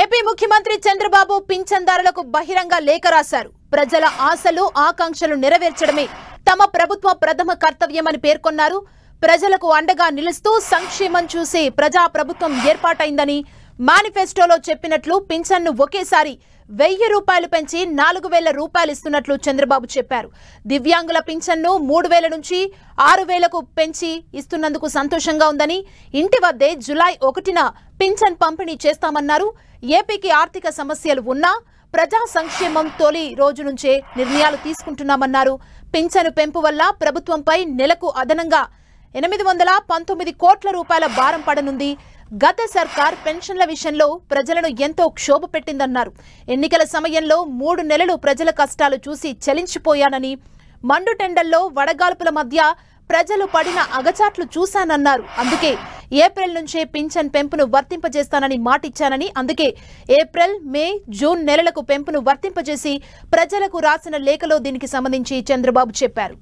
AP ముఖ్యమంత్రి చంద్రబాబు పింఛన్దారులకు బహిరంగ లేఖ రాశారు ప్రజల ఆశలు ఆకాంక్షలు నెరవేర్చడమే తమ ప్రభుత్వ ప్రథమ కర్తవ్యమని పేర్కొన్నారు ప్రజలకు అండగా నిలుస్తూ సంక్షేమం చూసే ప్రజాప్రభుత్వం ఏర్పాటైందని మేనిఫెస్టోలో చెప్పినట్లు పింఛన్ను ఒకేసారి వెయ్యి రూపాయలు పెంచి నాలుగు వేల రూపాయలు ఇస్తున్నట్లు చంద్రబాబు చెప్పారు దివ్యాంగుల పింఛన్ను మూడు వేల నుంచి ఆరు వేలకు పెంచి ఇస్తున్నందుకు సంతోషంగా ఉందని ఇంటి వద్దే జులై ఒకటిన పింఛన్ పంపిణీ చేస్తామన్నారు ఏపీకి ఆర్థిక సమస్యలు ఉన్నా ప్రజా సంక్షేమం తొలి రోజు నుంచే నిర్ణయాలు తీసుకుంటున్నామన్నారు పింఛను పెంపు వల్ల ప్రభుత్వంపై నెలకు అదనంగా ఎనిమిది వందల పంతొమ్మిది కోట్ల రూపాయల భారం పడనుంది గత సర్కార్ పెన్షన్ల విషయంలో ప్రజలను ఎంతో క్షోభ పెట్టిందన్నారు ఎన్నికల సమయంలో మూడు నెలలు ప్రజల కష్టాలు చూసి చలించిపోయానని మండు టెండల్లో వడగాల్పుల మధ్య ప్రజలు పడిన అగచాట్లు చూశానన్నారు అందుకే ఏప్రిల్ నుంచే పింఛన్ పెంపును వర్తింపజేస్తానని మాటిచ్చానని అందుకే ఏప్రిల్ మే జూన్ నెలలకు పెంపును వర్తింపజేసి ప్రజలకు రాసిన లేఖలో దీనికి సంబంధించి చంద్రబాబు చెప్పారు